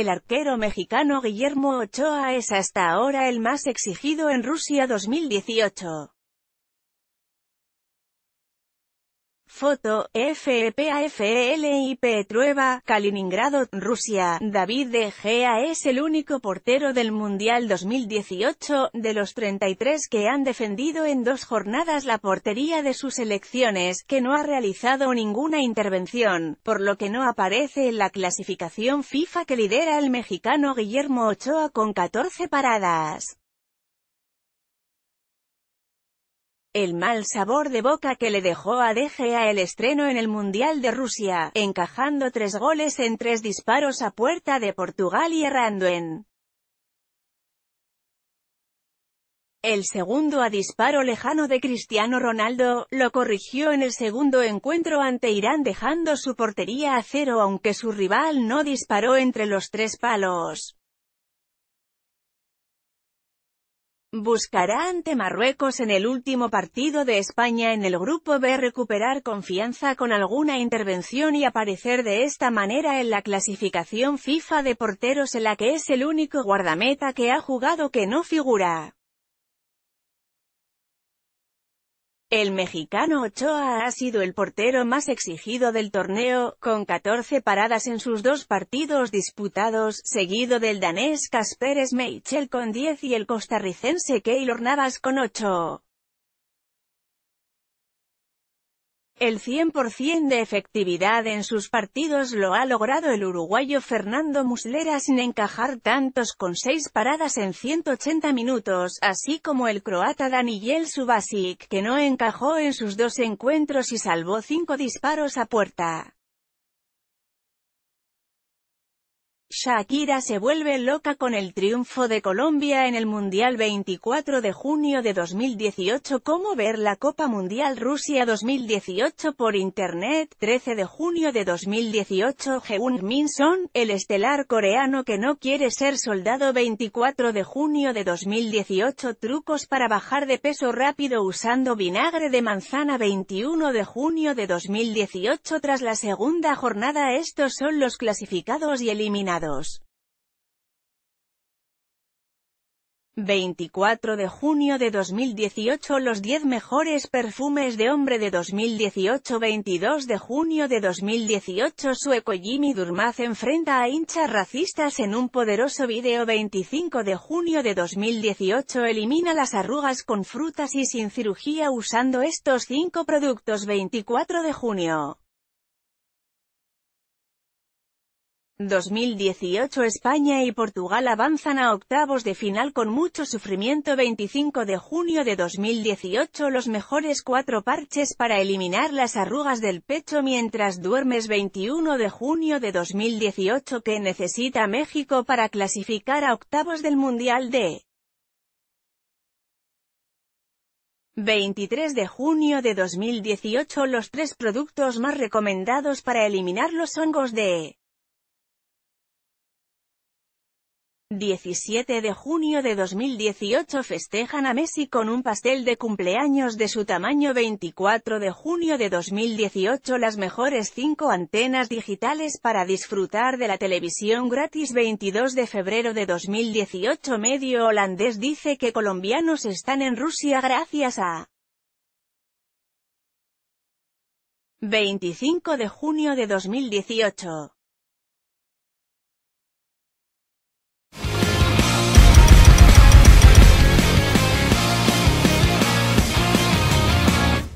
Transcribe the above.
El arquero mexicano Guillermo Ochoa es hasta ahora el más exigido en Rusia 2018. Foto, FEPAFLIP e Trueba, Kaliningrado, Rusia. David De Gea es el único portero del Mundial 2018, de los 33 que han defendido en dos jornadas la portería de sus elecciones, que no ha realizado ninguna intervención, por lo que no aparece en la clasificación FIFA que lidera el mexicano Guillermo Ochoa con 14 paradas. El mal sabor de boca que le dejó a De el estreno en el Mundial de Rusia, encajando tres goles en tres disparos a puerta de Portugal y errando en el segundo a disparo lejano de Cristiano Ronaldo, lo corrigió en el segundo encuentro ante Irán dejando su portería a cero aunque su rival no disparó entre los tres palos. Buscará ante Marruecos en el último partido de España en el Grupo B recuperar confianza con alguna intervención y aparecer de esta manera en la clasificación FIFA de porteros en la que es el único guardameta que ha jugado que no figura. El mexicano Ochoa ha sido el portero más exigido del torneo, con 14 paradas en sus dos partidos disputados, seguido del danés caspérez Meichel con 10 y el costarricense Keylor Navas con 8. El 100% de efectividad en sus partidos lo ha logrado el uruguayo Fernando Muslera sin encajar tantos con seis paradas en 180 minutos, así como el croata Daniel Subasic, que no encajó en sus dos encuentros y salvó cinco disparos a puerta. Shakira se vuelve loca con el triunfo de Colombia en el Mundial 24 de junio de 2018 Cómo ver la Copa Mundial Rusia 2018 por Internet 13 de junio de 2018 Heung Min Son, el estelar coreano que no quiere ser soldado 24 de junio de 2018 Trucos para bajar de peso rápido usando vinagre de manzana 21 de junio de 2018 Tras la segunda jornada estos son los clasificados y eliminados 24 de junio de 2018 Los 10 mejores perfumes de hombre de 2018 22 de junio de 2018 Sueco Jimmy Durmaz enfrenta a hinchas racistas en un poderoso video 25 de junio de 2018 Elimina las arrugas con frutas y sin cirugía usando estos 5 productos 24 de junio 2018 España y Portugal avanzan a octavos de final con mucho sufrimiento 25 de junio de 2018 Los mejores cuatro parches para eliminar las arrugas del pecho mientras duermes 21 de junio de 2018 que necesita México para clasificar a octavos del Mundial de 23 de junio de 2018 Los tres productos más recomendados para eliminar los hongos de 17 de junio de 2018 festejan a Messi con un pastel de cumpleaños de su tamaño 24 de junio de 2018 las mejores 5 antenas digitales para disfrutar de la televisión gratis 22 de febrero de 2018 medio holandés dice que colombianos están en Rusia gracias a 25 de junio de 2018